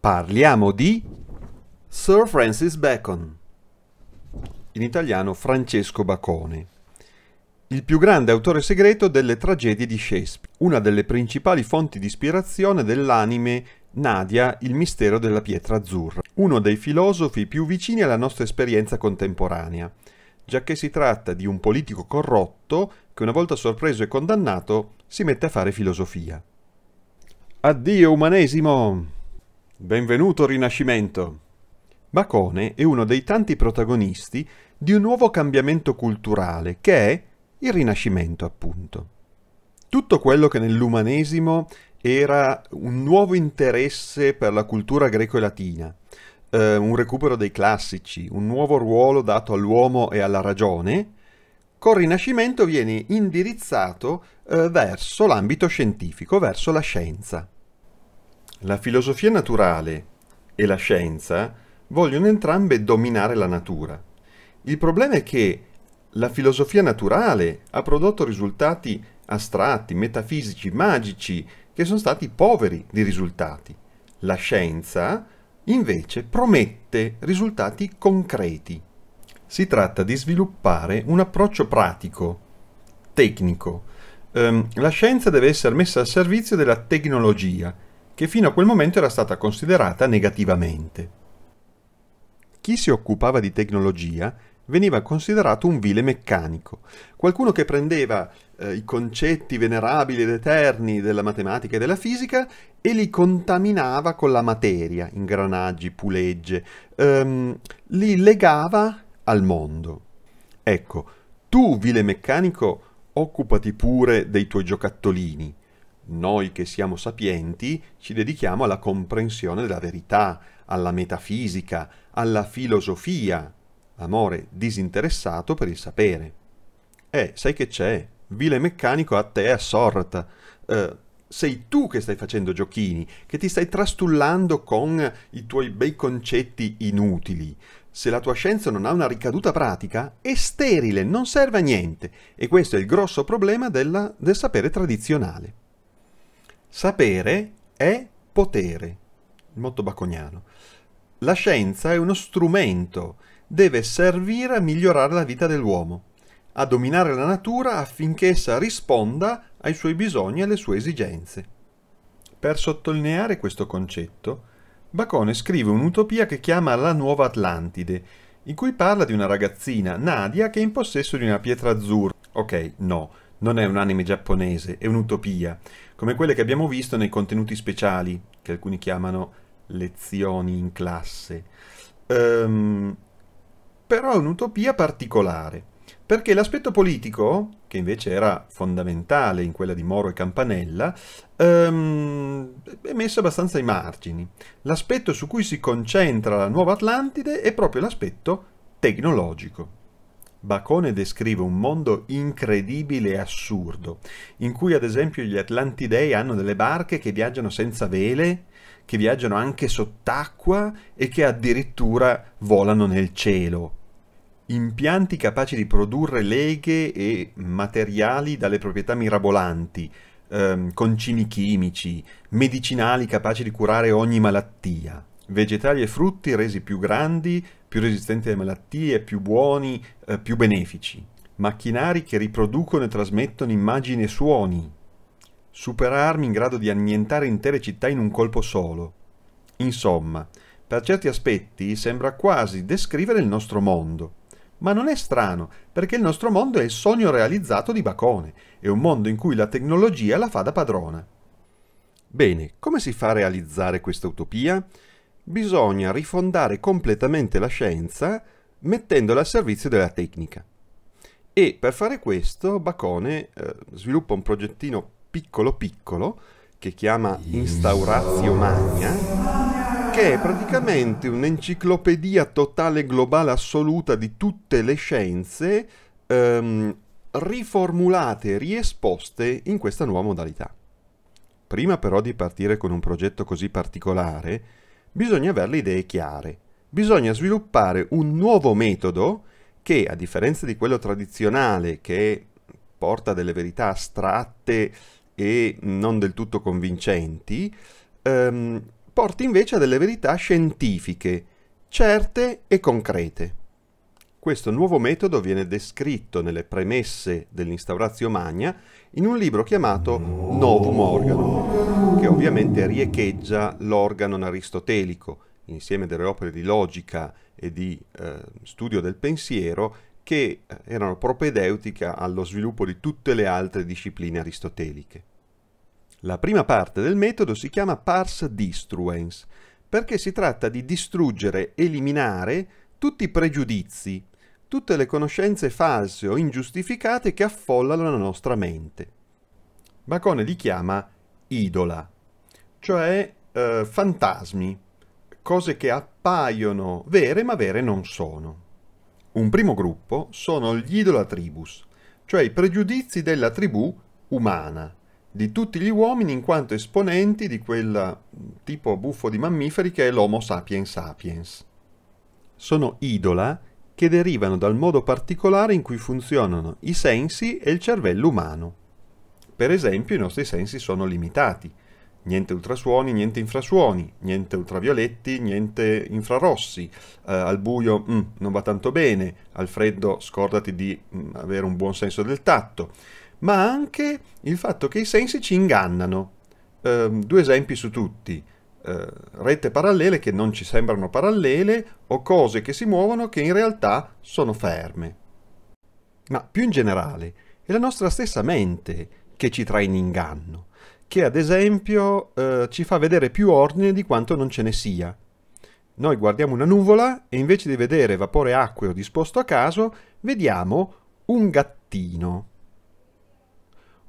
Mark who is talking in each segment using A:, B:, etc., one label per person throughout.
A: Parliamo di Sir Francis Bacon, in italiano Francesco Bacone, il più grande autore segreto delle tragedie di Shakespeare, una delle principali fonti di ispirazione dell'anime Nadia, il mistero della pietra azzurra, uno dei filosofi più vicini alla nostra esperienza contemporanea, giacché si tratta di un politico corrotto che una volta sorpreso e condannato si mette a fare filosofia. Addio umanesimo! Benvenuto Rinascimento! Bacone è uno dei tanti protagonisti di un nuovo cambiamento culturale che è il Rinascimento, appunto. Tutto quello che nell'umanesimo era un nuovo interesse per la cultura greco-latina, eh, un recupero dei classici, un nuovo ruolo dato all'uomo e alla ragione, col Rinascimento viene indirizzato eh, verso l'ambito scientifico, verso la scienza. La filosofia naturale e la scienza vogliono entrambe dominare la natura. Il problema è che la filosofia naturale ha prodotto risultati astratti, metafisici, magici, che sono stati poveri di risultati. La scienza, invece, promette risultati concreti. Si tratta di sviluppare un approccio pratico, tecnico. Ehm, la scienza deve essere messa al servizio della tecnologia che fino a quel momento era stata considerata negativamente. Chi si occupava di tecnologia veniva considerato un vile meccanico, qualcuno che prendeva eh, i concetti venerabili ed eterni della matematica e della fisica e li contaminava con la materia, ingranaggi, pulegge, ehm, li legava al mondo. Ecco, tu, vile meccanico, occupati pure dei tuoi giocattolini, noi che siamo sapienti ci dedichiamo alla comprensione della verità, alla metafisica, alla filosofia, amore disinteressato per il sapere. Eh, sai che c'è? Vile meccanico a te è assorta. Eh, sei tu che stai facendo giochini, che ti stai trastullando con i tuoi bei concetti inutili. Se la tua scienza non ha una ricaduta pratica, è sterile, non serve a niente. E questo è il grosso problema della, del sapere tradizionale. Sapere è potere, il motto baconiano. La scienza è uno strumento, deve servire a migliorare la vita dell'uomo, a dominare la natura affinché essa risponda ai suoi bisogni e alle sue esigenze. Per sottolineare questo concetto, Bacone scrive un'utopia che chiama La Nuova Atlantide, in cui parla di una ragazzina, Nadia, che è in possesso di una pietra azzurra. Ok, no, non è un anime giapponese, è un'utopia come quelle che abbiamo visto nei contenuti speciali, che alcuni chiamano lezioni in classe. Um, però è un'utopia particolare, perché l'aspetto politico, che invece era fondamentale in quella di Moro e Campanella, um, è messo abbastanza ai margini. L'aspetto su cui si concentra la nuova Atlantide è proprio l'aspetto tecnologico. Bacone descrive un mondo incredibile e assurdo, in cui ad esempio gli Atlantidei hanno delle barche che viaggiano senza vele, che viaggiano anche sott'acqua e che addirittura volano nel cielo. Impianti capaci di produrre leghe e materiali dalle proprietà mirabolanti, ehm, concimi chimici, medicinali capaci di curare ogni malattia vegetali e frutti resi più grandi, più resistenti alle malattie, più buoni, eh, più benefici. Macchinari che riproducono e trasmettono immagini e suoni. Superarmi in grado di annientare intere città in un colpo solo. Insomma, per certi aspetti sembra quasi descrivere il nostro mondo. Ma non è strano, perché il nostro mondo è il sogno realizzato di Bacone, è un mondo in cui la tecnologia la fa da padrona. Bene, come si fa a realizzare questa utopia? bisogna rifondare completamente la scienza mettendola al servizio della tecnica. E per fare questo Bacone eh, sviluppa un progettino piccolo piccolo che chiama Instauratio Magna, che è praticamente un'enciclopedia totale globale assoluta di tutte le scienze ehm, riformulate, riesposte in questa nuova modalità. Prima però di partire con un progetto così particolare, bisogna avere le idee chiare. Bisogna sviluppare un nuovo metodo che, a differenza di quello tradizionale che porta delle verità astratte e non del tutto convincenti, ehm, porta invece a delle verità scientifiche, certe e concrete. Questo nuovo metodo viene descritto nelle premesse dell'Instauratio Magna in un libro chiamato Novum Organum, che ovviamente riecheggia l'organon aristotelico, insieme delle opere di logica e di eh, studio del pensiero che erano propedeutica allo sviluppo di tutte le altre discipline aristoteliche. La prima parte del metodo si chiama pars distruens, perché si tratta di distruggere, eliminare tutti i pregiudizi, tutte le conoscenze false o ingiustificate che affollano la nostra mente. Bacone li chiama idola, cioè eh, fantasmi, cose che appaiono vere ma vere non sono. Un primo gruppo sono gli idola tribus, cioè i pregiudizi della tribù umana, di tutti gli uomini in quanto esponenti di quel tipo buffo di mammiferi che è l'Homo sapiens sapiens sono idola che derivano dal modo particolare in cui funzionano i sensi e il cervello umano. Per esempio i nostri sensi sono limitati. Niente ultrasuoni, niente infrasuoni, niente ultravioletti, niente infrarossi. Eh, al buio mm, non va tanto bene, al freddo scordati di mm, avere un buon senso del tatto. Ma anche il fatto che i sensi ci ingannano. Eh, due esempi su tutti eh, rette parallele che non ci sembrano parallele o cose che si muovono che in realtà sono ferme. Ma più in generale è la nostra stessa mente che ci trae in inganno, che ad esempio eh, ci fa vedere più ordine di quanto non ce ne sia. Noi guardiamo una nuvola e invece di vedere vapore acqueo disposto a caso, vediamo un gattino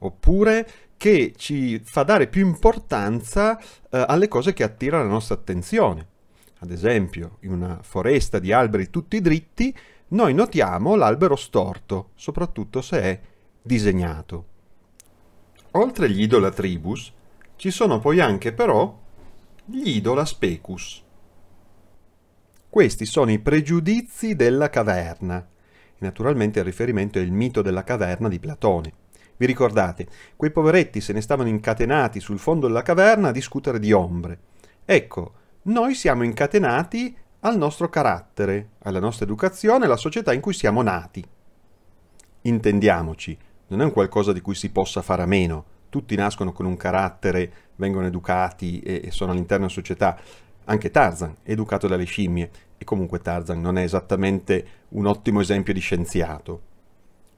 A: oppure che ci fa dare più importanza eh, alle cose che attirano la nostra attenzione. Ad esempio, in una foresta di alberi tutti dritti, noi notiamo l'albero storto, soprattutto se è disegnato. Oltre agli idola tribus, ci sono poi anche però gli idola specus. Questi sono i pregiudizi della caverna. naturalmente il riferimento è il mito della caverna di Platone. Vi ricordate? Quei poveretti se ne stavano incatenati sul fondo della caverna a discutere di ombre. Ecco, noi siamo incatenati al nostro carattere, alla nostra educazione, alla società in cui siamo nati. Intendiamoci, non è un qualcosa di cui si possa fare a meno. Tutti nascono con un carattere, vengono educati e, e sono all'interno della società. Anche Tarzan è educato dalle scimmie e comunque Tarzan non è esattamente un ottimo esempio di scienziato.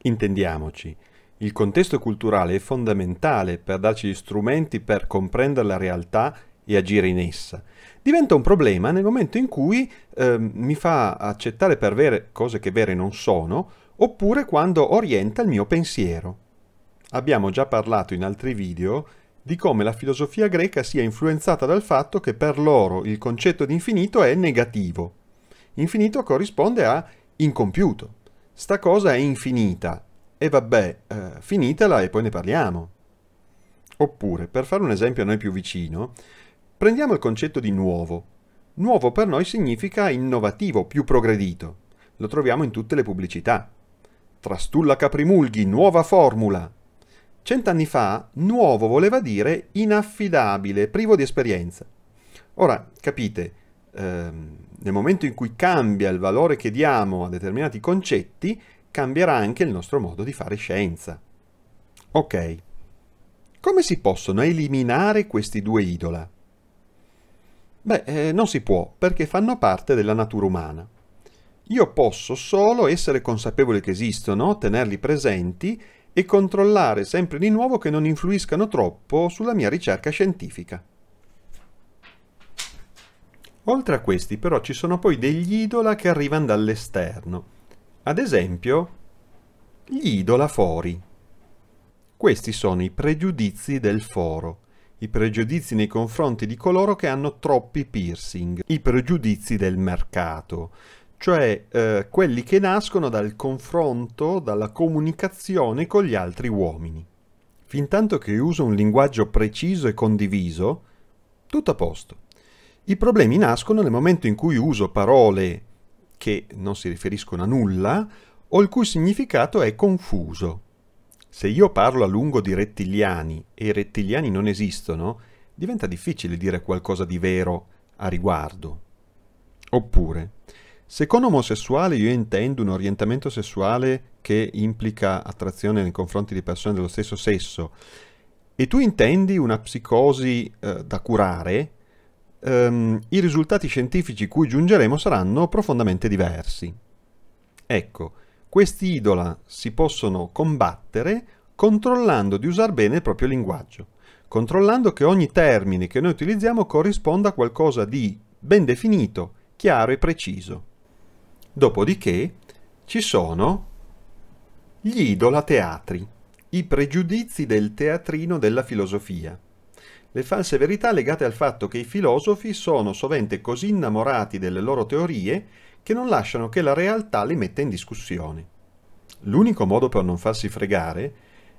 A: Intendiamoci, il contesto culturale è fondamentale per darci gli strumenti per comprendere la realtà e agire in essa. Diventa un problema nel momento in cui eh, mi fa accettare per vere cose che vere non sono, oppure quando orienta il mio pensiero. Abbiamo già parlato in altri video di come la filosofia greca sia influenzata dal fatto che per loro il concetto di infinito è negativo. Infinito corrisponde a incompiuto. Sta cosa è infinita, e vabbè, eh, finitela e poi ne parliamo. Oppure, per fare un esempio a noi più vicino, prendiamo il concetto di nuovo. Nuovo per noi significa innovativo, più progredito. Lo troviamo in tutte le pubblicità. Trastulla Caprimulghi, nuova formula. Cent'anni fa, nuovo voleva dire inaffidabile, privo di esperienza. Ora, capite, ehm, nel momento in cui cambia il valore che diamo a determinati concetti, cambierà anche il nostro modo di fare scienza. Ok, come si possono eliminare questi due idola? Beh, eh, non si può, perché fanno parte della natura umana. Io posso solo essere consapevole che esistono, tenerli presenti e controllare sempre di nuovo che non influiscano troppo sulla mia ricerca scientifica. Oltre a questi però ci sono poi degli idola che arrivano dall'esterno, ad esempio, gli idolafori. Questi sono i pregiudizi del foro, i pregiudizi nei confronti di coloro che hanno troppi piercing, i pregiudizi del mercato, cioè eh, quelli che nascono dal confronto, dalla comunicazione con gli altri uomini. Fintanto che uso un linguaggio preciso e condiviso, tutto a posto. I problemi nascono nel momento in cui uso parole che non si riferiscono a nulla o il cui significato è confuso. Se io parlo a lungo di rettiliani e i rettiliani non esistono, diventa difficile dire qualcosa di vero a riguardo. Oppure, se con omosessuale io intendo un orientamento sessuale che implica attrazione nei confronti di persone dello stesso sesso, e tu intendi una psicosi eh, da curare, ehm, i risultati scientifici cui giungeremo saranno profondamente diversi. Ecco, questi idola si possono combattere controllando di usare bene il proprio linguaggio, controllando che ogni termine che noi utilizziamo corrisponda a qualcosa di ben definito, chiaro e preciso. Dopodiché ci sono gli idola teatri, i pregiudizi del teatrino della filosofia, le false verità legate al fatto che i filosofi sono sovente così innamorati delle loro teorie che non lasciano che la realtà le metta in discussione. L'unico modo per non farsi fregare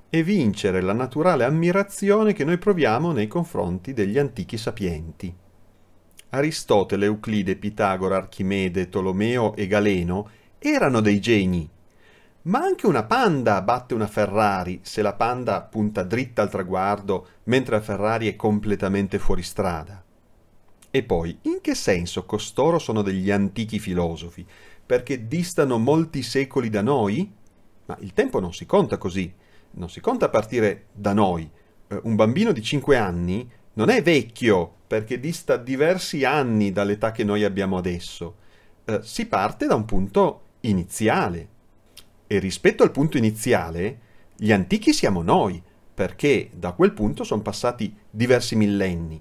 A: è vincere la naturale ammirazione che noi proviamo nei confronti degli antichi sapienti. Aristotele, Euclide, Pitagora, Archimede, Tolomeo e Galeno erano dei geni, ma anche una Panda batte una Ferrari se la Panda punta dritta al traguardo mentre la Ferrari è completamente fuori strada. E poi, in che senso costoro sono degli antichi filosofi? Perché distano molti secoli da noi? Ma il tempo non si conta così, non si conta a partire da noi. Eh, un bambino di 5 anni non è vecchio perché dista diversi anni dall'età che noi abbiamo adesso. Eh, si parte da un punto iniziale. E rispetto al punto iniziale, gli antichi siamo noi, perché da quel punto sono passati diversi millenni.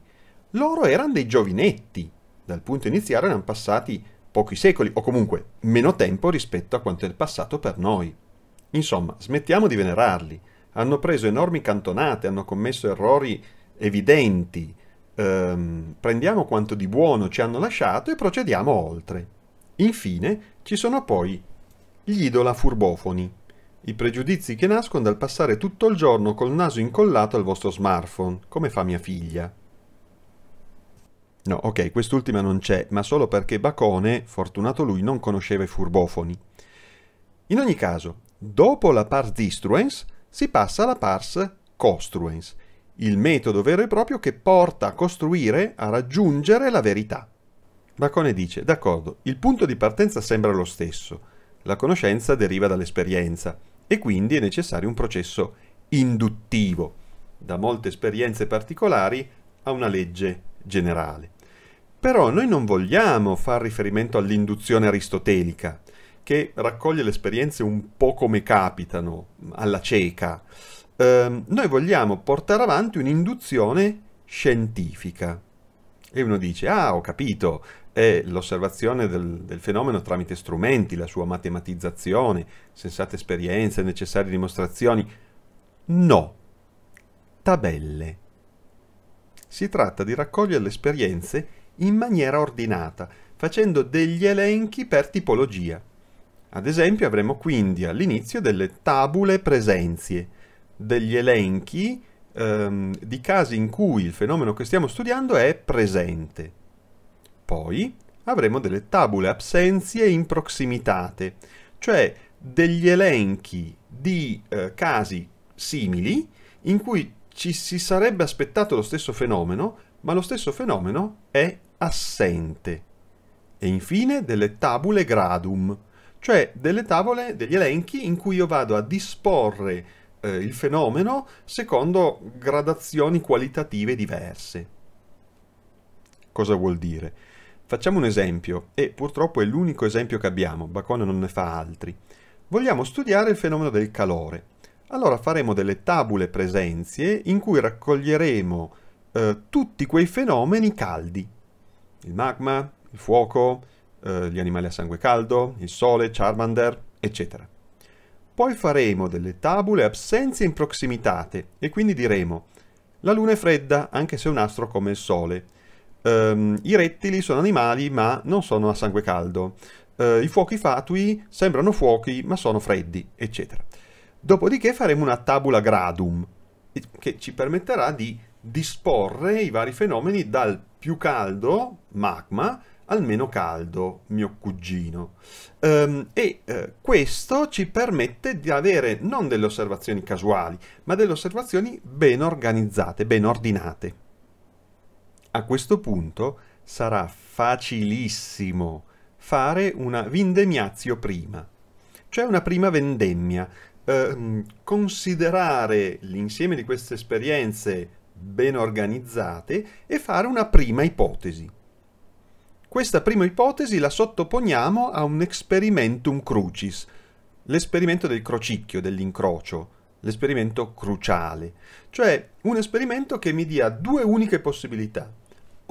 A: Loro erano dei giovinetti, dal punto iniziale erano passati pochi secoli, o comunque meno tempo rispetto a quanto è il passato per noi. Insomma, smettiamo di venerarli. Hanno preso enormi cantonate, hanno commesso errori evidenti. Ehm, prendiamo quanto di buono ci hanno lasciato e procediamo oltre. Infine, ci sono poi gli idola furbofoni, i pregiudizi che nascono dal passare tutto il giorno col naso incollato al vostro smartphone, come fa mia figlia. No, ok, quest'ultima non c'è, ma solo perché Bacone, fortunato lui, non conosceva i furbofoni. In ogni caso, dopo la pars distruens si passa alla pars costruens, il metodo vero e proprio che porta a costruire, a raggiungere la verità. Bacone dice, d'accordo, il punto di partenza sembra lo stesso, la conoscenza deriva dall'esperienza e quindi è necessario un processo induttivo, da molte esperienze particolari a una legge generale. Però noi non vogliamo far riferimento all'induzione aristotelica, che raccoglie le esperienze un po' come capitano, alla cieca. Eh, noi vogliamo portare avanti un'induzione scientifica. E uno dice, ah, ho capito, è l'osservazione del, del, fenomeno tramite strumenti, la sua matematizzazione, sensate esperienze, necessarie dimostrazioni. No. Tabelle. Si tratta di raccogliere le esperienze in maniera ordinata, facendo degli elenchi per tipologia. Ad esempio avremo quindi all'inizio delle tabule presenzie, degli elenchi ehm, di casi in cui il fenomeno che stiamo studiando è presente poi avremo delle tabule absenzie in proximitate, cioè degli elenchi di eh, casi simili in cui ci si sarebbe aspettato lo stesso fenomeno, ma lo stesso fenomeno è assente. E infine delle tabule gradum, cioè delle tavole, degli elenchi in cui io vado a disporre eh, il fenomeno secondo gradazioni qualitative diverse. Cosa vuol dire? Facciamo un esempio, e purtroppo è l'unico esempio che abbiamo, Bacone non ne fa altri. Vogliamo studiare il fenomeno del calore. Allora faremo delle tabule presenzie in cui raccoglieremo eh, tutti quei fenomeni caldi. Il magma, il fuoco, eh, gli animali a sangue caldo, il sole, Charmander, eccetera. Poi faremo delle tabule absenze in proximitate e quindi diremo la luna è fredda anche se è un astro come il sole Um, I rettili sono animali ma non sono a sangue caldo. Uh, I fuochi fatui sembrano fuochi ma sono freddi, eccetera. Dopodiché faremo una tabula gradum che ci permetterà di disporre i vari fenomeni dal più caldo, magma, al meno caldo, mio cugino. Um, e uh, questo ci permette di avere non delle osservazioni casuali, ma delle osservazioni ben organizzate, ben ordinate. A questo punto sarà facilissimo fare una vendemmiazio prima, cioè una prima vendemmia. Eh, considerare l'insieme di queste esperienze ben organizzate e fare una prima ipotesi. Questa prima ipotesi la sottoponiamo a un experimentum crucis, l'esperimento del crocicchio, dell'incrocio, l'esperimento cruciale, cioè un esperimento che mi dia due uniche possibilità,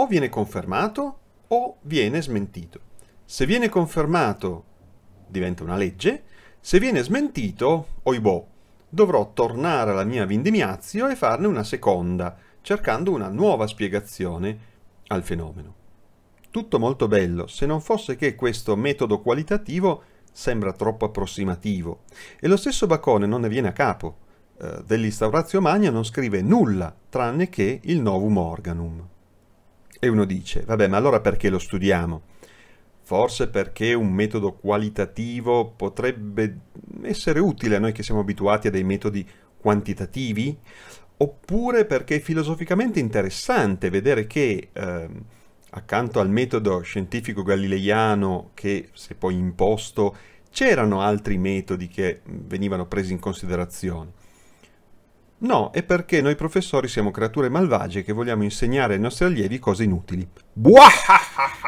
A: o viene confermato o viene smentito. Se viene confermato diventa una legge, se viene smentito, oibò, dovrò tornare alla mia vendimiazio e farne una seconda, cercando una nuova spiegazione al fenomeno. Tutto molto bello, se non fosse che questo metodo qualitativo sembra troppo approssimativo. E lo stesso Bacone non ne viene a capo. Eh, dell'instauratio magna non scrive nulla, tranne che il novum organum. E uno dice, vabbè, ma allora perché lo studiamo? Forse perché un metodo qualitativo potrebbe essere utile a noi che siamo abituati a dei metodi quantitativi? Oppure perché è filosoficamente interessante vedere che... Ehm, accanto al metodo scientifico galileiano che si è poi imposto c'erano altri metodi che venivano presi in considerazione. No, è perché noi professori siamo creature malvagie che vogliamo insegnare ai nostri allievi cose inutili. Buahaha!